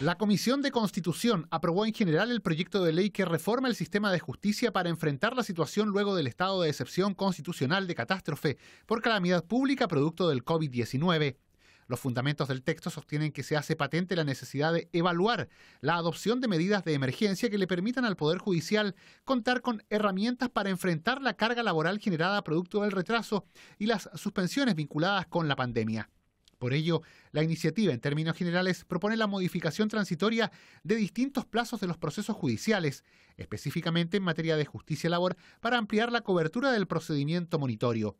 La Comisión de Constitución aprobó en general el proyecto de ley que reforma el sistema de justicia para enfrentar la situación luego del estado de excepción constitucional de catástrofe por calamidad pública producto del COVID-19. Los fundamentos del texto sostienen que se hace patente la necesidad de evaluar la adopción de medidas de emergencia que le permitan al Poder Judicial contar con herramientas para enfrentar la carga laboral generada producto del retraso y las suspensiones vinculadas con la pandemia. Por ello, la iniciativa, en términos generales, propone la modificación transitoria de distintos plazos de los procesos judiciales, específicamente en materia de justicia labor, para ampliar la cobertura del procedimiento monitorio.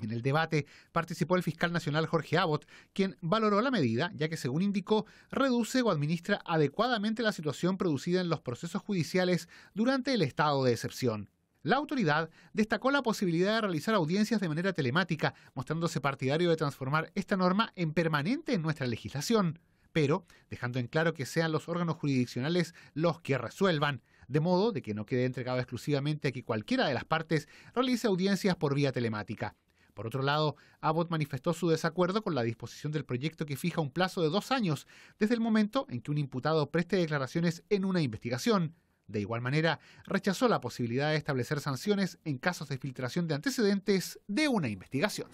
En el debate participó el fiscal nacional Jorge Abbott, quien valoró la medida, ya que según indicó, reduce o administra adecuadamente la situación producida en los procesos judiciales durante el estado de excepción. La autoridad destacó la posibilidad de realizar audiencias de manera telemática, mostrándose partidario de transformar esta norma en permanente en nuestra legislación, pero dejando en claro que sean los órganos jurisdiccionales los que resuelvan, de modo de que no quede entregado exclusivamente a que cualquiera de las partes realice audiencias por vía telemática. Por otro lado, Abbott manifestó su desacuerdo con la disposición del proyecto que fija un plazo de dos años desde el momento en que un imputado preste declaraciones en una investigación. De igual manera, rechazó la posibilidad de establecer sanciones en casos de filtración de antecedentes de una investigación.